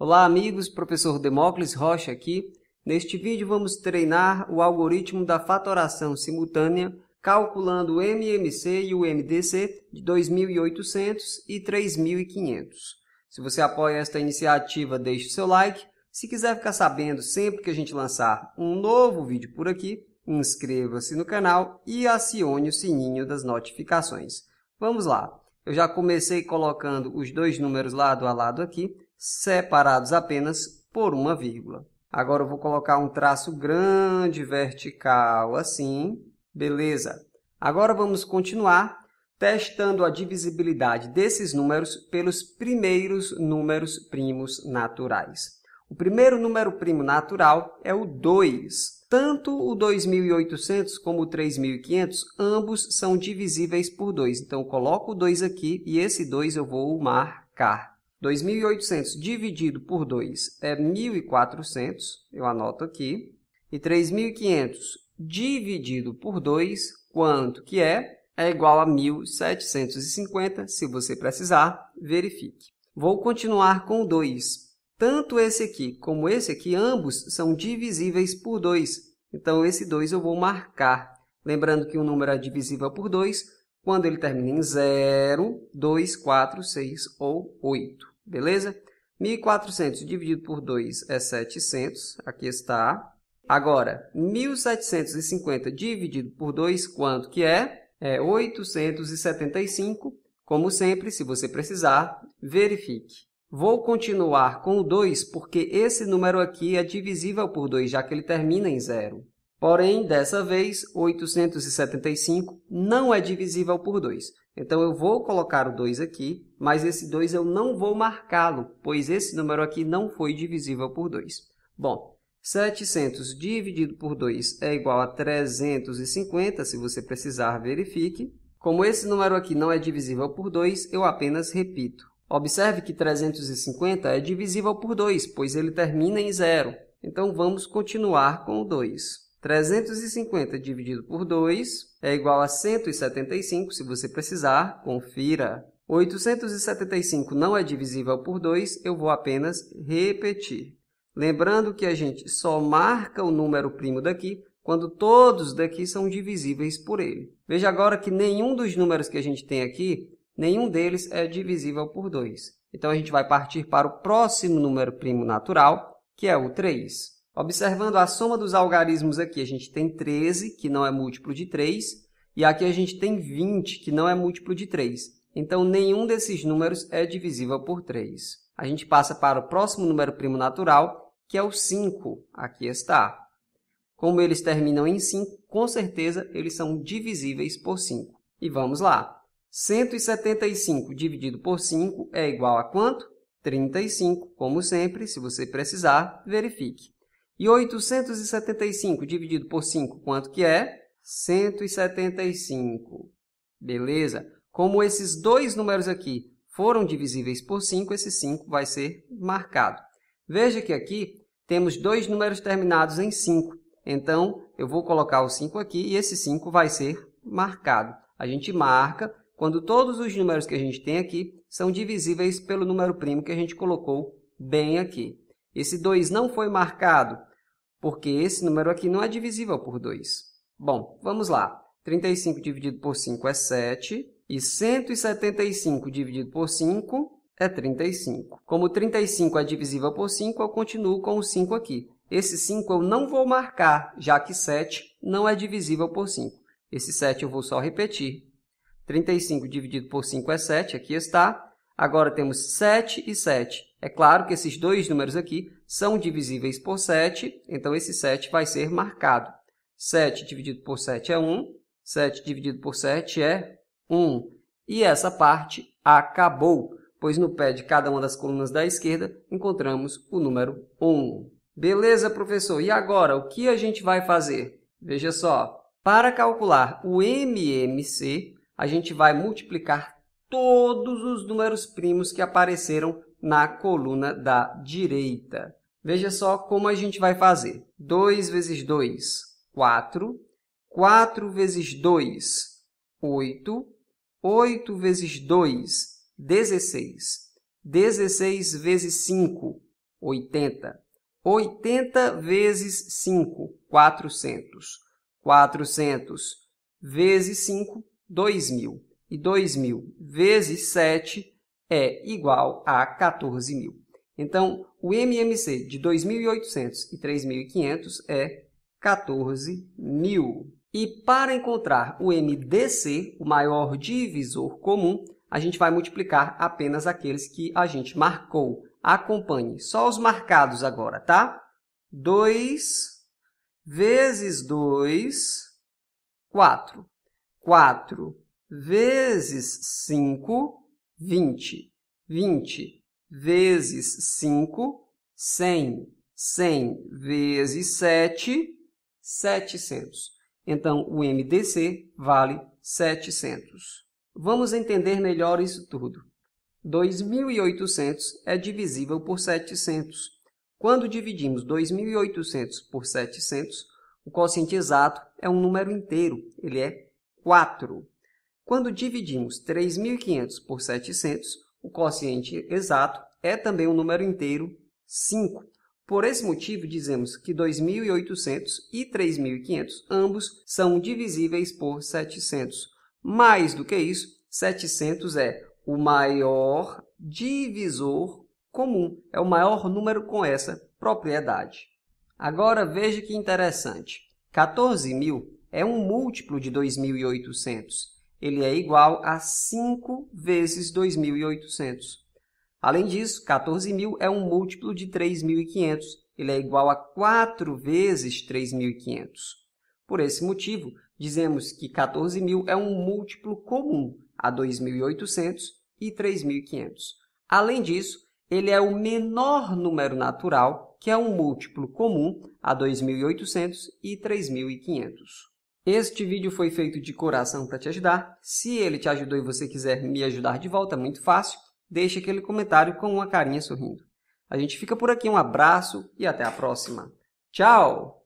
Olá amigos, professor Demócles Rocha aqui. Neste vídeo vamos treinar o algoritmo da fatoração simultânea calculando o MMC e o MDC de 2.800 e 3.500. Se você apoia esta iniciativa, deixe o seu like. Se quiser ficar sabendo sempre que a gente lançar um novo vídeo por aqui, inscreva-se no canal e acione o sininho das notificações. Vamos lá! Eu já comecei colocando os dois números lado a lado aqui, separados apenas por uma vírgula. Agora eu vou colocar um traço grande vertical assim, beleza? Agora vamos continuar testando a divisibilidade desses números pelos primeiros números primos naturais. O primeiro número primo natural é o 2. Tanto o 2.800 como o 3.500, ambos são divisíveis por 2. Então, eu coloco o 2 aqui e esse 2 eu vou marcar. 2.800 dividido por 2 é 1.400, eu anoto aqui. E 3.500 dividido por 2, quanto que é? É igual a 1.750, se você precisar, verifique. Vou continuar com 2. Tanto esse aqui como esse aqui, ambos são divisíveis por 2. Então, esse 2 eu vou marcar. Lembrando que o um número é divisível por 2 quando ele termina em 0, 2, 4, 6 ou 8 beleza? 1.400 dividido por 2 é 700, aqui está. Agora, 1.750 dividido por 2, quanto que é? É 875. Como sempre, se você precisar, verifique. Vou continuar com o 2, porque esse número aqui é divisível por 2, já que ele termina em zero. Porém, dessa vez, 875 não é divisível por 2. Então, eu vou colocar o 2 aqui, mas esse 2 eu não vou marcá-lo, pois esse número aqui não foi divisível por 2. Bom, 700 dividido por 2 é igual a 350, se você precisar, verifique. Como esse número aqui não é divisível por 2, eu apenas repito. Observe que 350 é divisível por 2, pois ele termina em zero. Então, vamos continuar com o 2. 350 dividido por 2 é igual a 175, se você precisar, confira. 875 não é divisível por 2, eu vou apenas repetir. Lembrando que a gente só marca o número primo daqui quando todos daqui são divisíveis por ele. Veja agora que nenhum dos números que a gente tem aqui, nenhum deles é divisível por 2. Então, a gente vai partir para o próximo número primo natural, que é o 3. Observando a soma dos algarismos aqui, a gente tem 13, que não é múltiplo de 3, e aqui a gente tem 20, que não é múltiplo de 3. Então, nenhum desses números é divisível por 3. A gente passa para o próximo número primo natural, que é o 5. Aqui está. Como eles terminam em 5, com certeza eles são divisíveis por 5. E vamos lá. 175 dividido por 5 é igual a quanto? 35, como sempre, se você precisar, verifique. E 875 dividido por 5, quanto que é? 175. Beleza? Como esses dois números aqui foram divisíveis por 5, esse 5 vai ser marcado. Veja que aqui temos dois números terminados em 5. Então, eu vou colocar o 5 aqui e esse 5 vai ser marcado. A gente marca quando todos os números que a gente tem aqui são divisíveis pelo número primo que a gente colocou bem aqui. Esse 2 não foi marcado porque esse número aqui não é divisível por 2. Bom, vamos lá. 35 dividido por 5 é 7, e 175 dividido por 5 é 35. Como 35 é divisível por 5, eu continuo com o 5 aqui. Esse 5 eu não vou marcar, já que 7 não é divisível por 5. Esse 7 eu vou só repetir. 35 dividido por 5 é 7, aqui está. Agora temos 7 e 7. É claro que esses dois números aqui são divisíveis por 7, então esse 7 vai ser marcado. 7 dividido por 7 é 1, 7 dividido por 7 é 1. E essa parte acabou, pois no pé de cada uma das colunas da esquerda encontramos o número 1. Beleza, professor? E agora, o que a gente vai fazer? Veja só, para calcular o MMC, a gente vai multiplicar todos os números primos que apareceram na coluna da direita. Veja só como a gente vai fazer. 2 vezes 2, 4. 4 vezes 2, 8. 8 vezes 2, 16. 16 vezes 5, 80. 80 vezes 5, 400. 400 vezes 5, 2.000 e 2.000 vezes 7 é igual a 14.000. Então, o MMC de 2.800 e 3.500 é 14.000. E para encontrar o MDC, o maior divisor comum, a gente vai multiplicar apenas aqueles que a gente marcou. Acompanhe só os marcados agora, tá? 2 vezes 2, 4. 4 vezes cinco, vinte. Vinte vezes cinco, cem. Cem vezes sete, setecentos. Então, o MDC vale 700. Vamos entender melhor isso tudo. 2.800 é divisível por 700. Quando dividimos 2.800 por 700, o quociente exato é um número inteiro, ele é 4. Quando dividimos 3.500 por 700, o quociente exato é também um número inteiro 5. Por esse motivo, dizemos que 2.800 e 3.500, ambos, são divisíveis por 700. Mais do que isso, 700 é o maior divisor comum, é o maior número com essa propriedade. Agora veja que interessante. 14.000 é um múltiplo de 2.800 ele é igual a 5 vezes 2.800. Além disso, 14.000 é um múltiplo de 3.500. Ele é igual a 4 vezes 3.500. Por esse motivo, dizemos que 14.000 é um múltiplo comum a 2.800 e 3.500. Além disso, ele é o menor número natural, que é um múltiplo comum a 2.800 e 3.500. Este vídeo foi feito de coração para te ajudar. Se ele te ajudou e você quiser me ajudar de volta, é muito fácil. Deixe aquele comentário com uma carinha sorrindo. A gente fica por aqui, um abraço e até a próxima. Tchau!